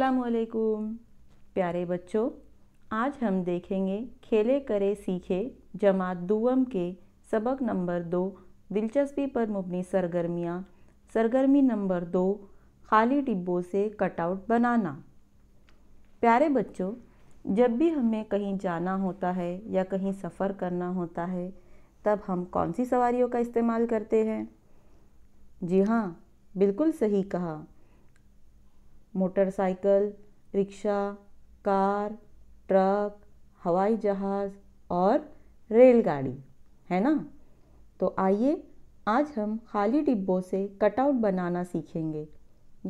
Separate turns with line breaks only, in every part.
असलकुम प्यारे बच्चों आज हम देखेंगे खेले करे सीखे जमात दुवम के सबक नंबर दो दिलचस्पी पर मुबनी सरगर्मियाँ सरगर्मी नंबर दो खाली डिब्बों से कटआउट बनाना प्यारे बच्चों जब भी हमें कहीं जाना होता है या कहीं सफ़र करना होता है तब हम कौन सी सवारियों का इस्तेमाल करते हैं जी हाँ बिल्कुल सही कहा मोटरसाइकिल रिक्शा कार ट्रक हवाई जहाज़ और रेलगाड़ी है ना तो आइए आज हम खाली डिब्बों से कटआउट बनाना सीखेंगे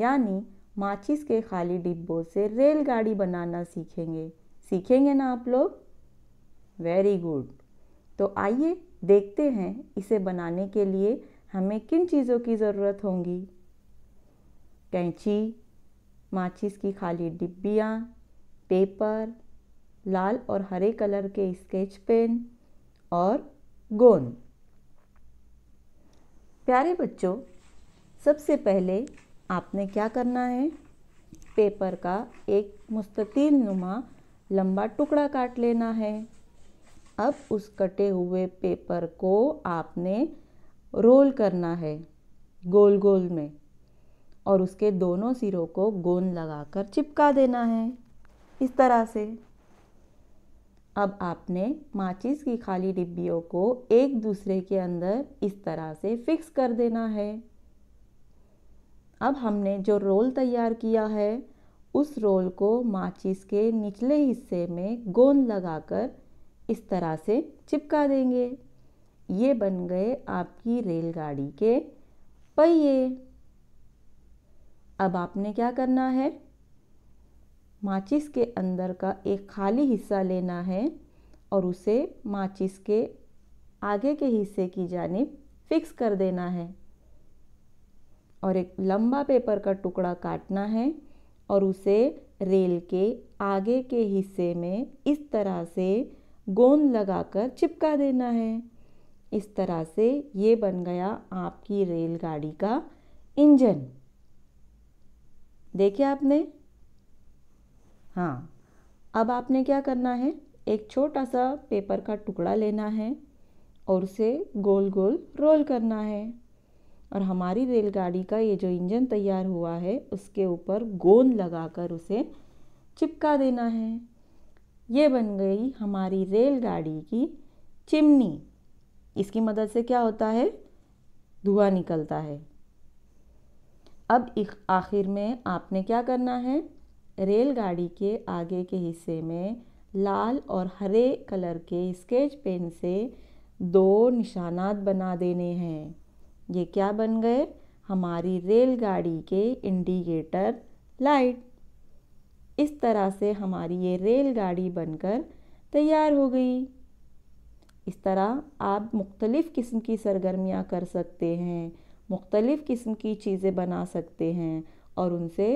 यानी माचिस के खाली डिब्बों से रेलगाड़ी बनाना सीखेंगे सीखेंगे ना आप लोग वेरी गुड तो आइए देखते हैं इसे बनाने के लिए हमें किन चीज़ों की ज़रूरत होगी कैंची माचिस की खाली डिब्बियाँ पेपर लाल और हरे कलर के स्केच पेन और गोंद प्यारे बच्चों सबसे पहले आपने क्या करना है पेपर का एक मुस्ततील नुमा लंबा टुकड़ा काट लेना है अब उस कटे हुए पेपर को आपने रोल करना है गोल गोल में और उसके दोनों सिरों को गोंद लगाकर चिपका देना है इस तरह से अब आपने माचिस की खाली डिब्बियों को एक दूसरे के अंदर इस तरह से फिक्स कर देना है अब हमने जो रोल तैयार किया है उस रोल को माचिस के निचले हिस्से में गोंद लगाकर इस तरह से चिपका देंगे ये बन गए आपकी रेलगाड़ी के पहिए अब आपने क्या करना है माचिस के अंदर का एक खाली हिस्सा लेना है और उसे माचिस के आगे के हिस्से की जानब फिक्स कर देना है और एक लंबा पेपर का टुकड़ा काटना है और उसे रेल के आगे के हिस्से में इस तरह से गोंद लगाकर चिपका देना है इस तरह से ये बन गया आपकी रेलगाड़ी का इंजन देखे आपने हाँ अब आपने क्या करना है एक छोटा सा पेपर का टुकड़ा लेना है और उसे गोल गोल रोल करना है और हमारी रेलगाड़ी का ये जो इंजन तैयार हुआ है उसके ऊपर गोंद लगाकर उसे चिपका देना है ये बन गई हमारी रेलगाड़ी की चिमनी इसकी मदद से क्या होता है धुआं निकलता है अब आखिर में आपने क्या करना है रेलगाड़ी के आगे के हिस्से में लाल और हरे कलर के स्केच पेन से दो निशानात बना देने हैं ये क्या बन गए हमारी रेलगाड़ी के इंडिकेटर लाइट इस तरह से हमारी ये रेलगाड़ी बनकर तैयार हो गई इस तरह आप मुख्तलिफ़ किस्म की सरगर्मियाँ कर सकते हैं मुख्तलिफ़ किस्म की चीज़ें बना सकते हैं और उनसे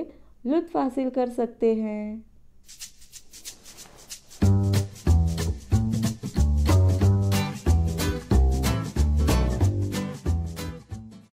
लुत्फ़ हासिल कर सकते हैं